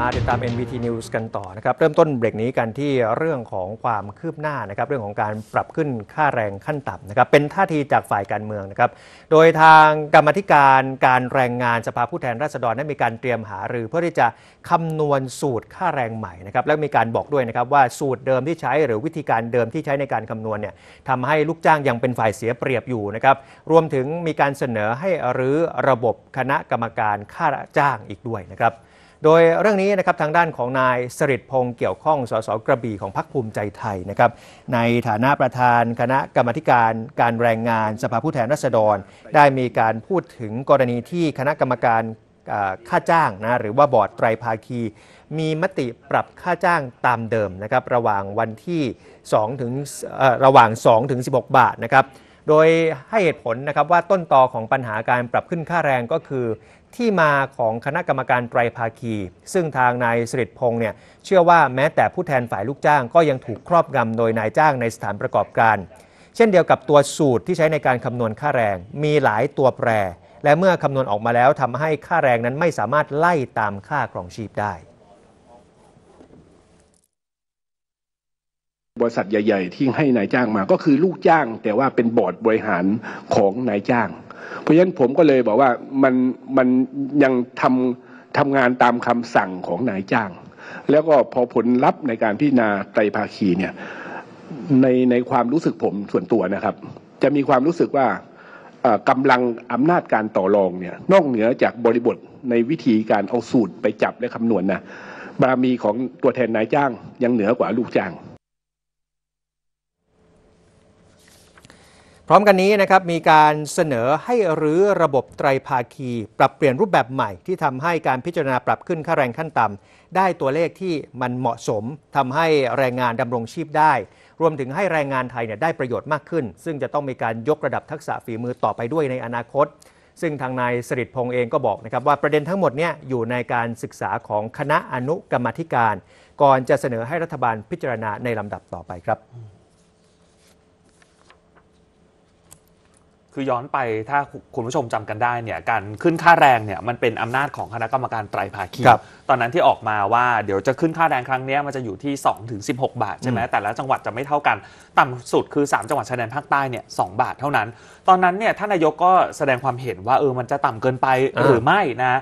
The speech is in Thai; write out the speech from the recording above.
มาติดตาม NVT News กันต่อนะครับ เริ่มต้นเบรกนี้กันที่เรื่องของความคืบหน้านะครับเรื่องของการปรับขึ้นค่าแรงขั้นต่ำนะครับเป็นท่าทีจากฝ่ายการเมืองนะครับโดยทางกรรมธิการการแรงงานสภาผู้แทนราษฎรได้มีการเตรียมหารือเพื่อที่จะคำนวณสูตรค่าแรงใหม่นะครับและมีการบอกด้วยนะครับว่าสูตรเดิมที่ใช้หรือวิธีการเดิมที่ใช้ในการคำนวณเนี่ยทำให้ลูกจ้างยังเป็นฝ่ายเสียเปรียบอยู่นะครับรวมถึงมีการเสนอให้รื้อระบบคณะกรรมการค่าจ้างอีกด้วยนะครับโดยเรื่องนี้นะครับทางด้านของนายสริดพงษ์เกี่ยวข้องสสกระบี่ของพรรคภูมิใจไทยนะครับในฐานะประธาน คณะกรรมการการแรงงานสภาผู้แทนราษฎร ได้มีการพูดถึงกรณีที่คณะกรรมการค่าจ้างนะหรือว่าบอร์ดไตรภาคี มีมติปรับค่าจ้างตามเดิมนะครับระหว่างวันที่2ถึงระหว่าง2ถึง16 บาทนะครับโดยให้เหตุผลนะครับว่าต้นตอของปัญหาการปรับขึ้นค่าแรงก็คือ ที่มาของคณะกรรมการไตรภาคี ซึ่งทางนายสิริพงษ์เนี่ยเชื่อว่าแม้แต่ผู้แทนฝ่ายลูกจ้างก็ยังถูกครอบงำโดยนายจ้างในสถานประกอบการ เช่นเดียวกับตัวสูตรที่ใช้ในการคำนวณค่าแรงมีหลายตัวแปร และเมื่อคำนวณออกมาแล้วทำให้ค่าแรงนั้นไม่สามารถไล่ตามค่าครองชีพได้บริษัทใหญ่ๆที่ให้นายจ้างมาก็คือลูกจ้าง แต่ว่าเป็นบอร์ดบริหารของนายจ้าง เพราะฉะนั้นผมก็เลยบอกว่ามันมันยังทำทำงานตามคำสั่งของนายจ้าง แล้วก็พอผลลัพธ์ในการพิจารณาไตรภาคีเนี่ยในในความรู้สึกผมส่วนตัวนะครับ จะมีความรู้สึกว่ากำลังอำนาจการต่อรองเนี่ยนอกเหนือจากบริบทในวิธีการเอาสูตรไปจับและคำนวณนนะบารมีของตัวแทนนายจ้างยังเหนือกว่าลูกจ้างร้อมกันนี้นะครับมีการเสนอให้รื้อระบบไตรภาคีปรับเปลี่ยนรูปแบบใหม่ ที่ทำให้การพิจารณาปรับขึ้นค่าแรงขั้นต่ำ ได้ตัวเลขที่มันเหมาะสม ทำให้แรงงานดำรงชีพได้ รวมถึงให้แรงงานไทยเนี่ยได้ประโยชน์มากขึ้น ซึ่งจะต้องมีการยกระดับทักษะฝีมือต่อไปด้วยในอนาคต ซึ่งทางนายสริพงษ์เองก็บอกนะครับ ว่าประเด็นทั้งหมดเนี่ยอยู่ในการศึกษาของคณะอนุกรรมธิการ ก่อนจะเสนอให้รัฐบาลพิจารณาในลำดับต่อไปครับคือย้อนไปถ้าคุณผู้ชมจำกันได้เนี่ยการขึ้นค่าแรงเนี่ยมันเป็นอำนาจของคณะกรรมการไตรภาคีตอนนั้นที่ออกมาว่าเดี๋ยวจะขึ้นค่าแรงครั้งนี้มันจะอยู่ที่2ถึงสิบาทใช่ไหมแต่ละจังหวัดจะไม่เท่ากัน ต่ำสุดคือ 3 จังหวัดชายแดนภาคใต้เนี่ยสบาทเท่านั้น ตอนนั้นเนี่ยท่านนายกก็แสดงความเห็นว่าเออมันจะต่ำเกินไปหรือไม่นะ